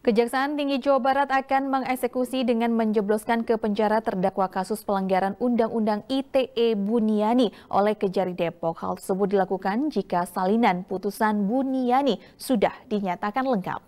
Kejaksaan Tinggi Jawa Barat akan mengeksekusi dengan menjebloskan ke penjara terdakwa kasus pelanggaran Undang-Undang ITE Buniani oleh Kejari Depok. Hal tersebut dilakukan jika salinan putusan Buniani sudah dinyatakan lengkap.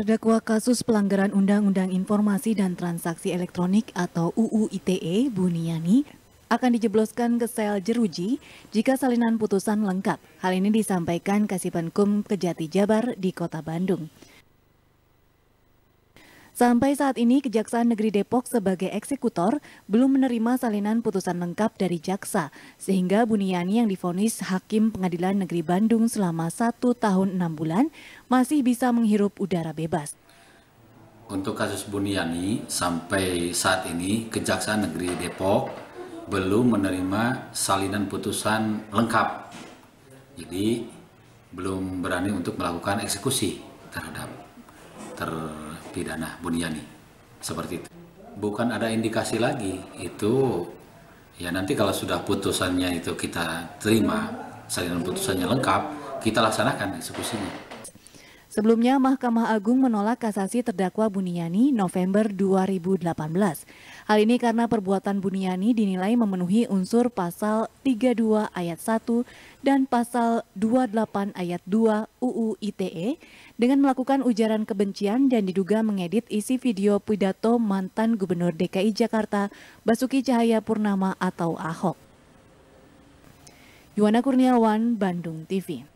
Terdakwa kasus pelanggaran Undang-Undang Informasi dan Transaksi Elektronik atau UU ITE Buniani akan dijebloskan ke sel jeruji jika salinan putusan lengkap. Hal ini disampaikan Kasipankum Kejati Jabar di Kota Bandung. Sampai saat ini Kejaksaan Negeri Depok sebagai eksekutor belum menerima salinan putusan lengkap dari jaksa sehingga Buniani yang difonis Hakim Pengadilan Negeri Bandung selama satu tahun enam bulan masih bisa menghirup udara bebas. Untuk kasus Buniani sampai saat ini Kejaksaan Negeri Depok belum menerima salinan putusan lengkap. Jadi belum berani untuk melakukan eksekusi terhadap terpidana Buniani. Seperti itu. Bukan ada indikasi lagi. Itu ya nanti kalau sudah putusannya itu kita terima, salinan putusannya lengkap, kita laksanakan eksekusinya. Sebelumnya, Mahkamah Agung menolak kasasi terdakwa Buniani November 2018. Hal ini karena perbuatan Buniani dinilai memenuhi unsur pasal 32 ayat 1 dan pasal 28 ayat 2 UU ITE dengan melakukan ujaran kebencian dan diduga mengedit isi video pidato mantan Gubernur DKI Jakarta Basuki Cahaya Purnama atau Ahok. Yuwana Kurniawan, Bandung TV.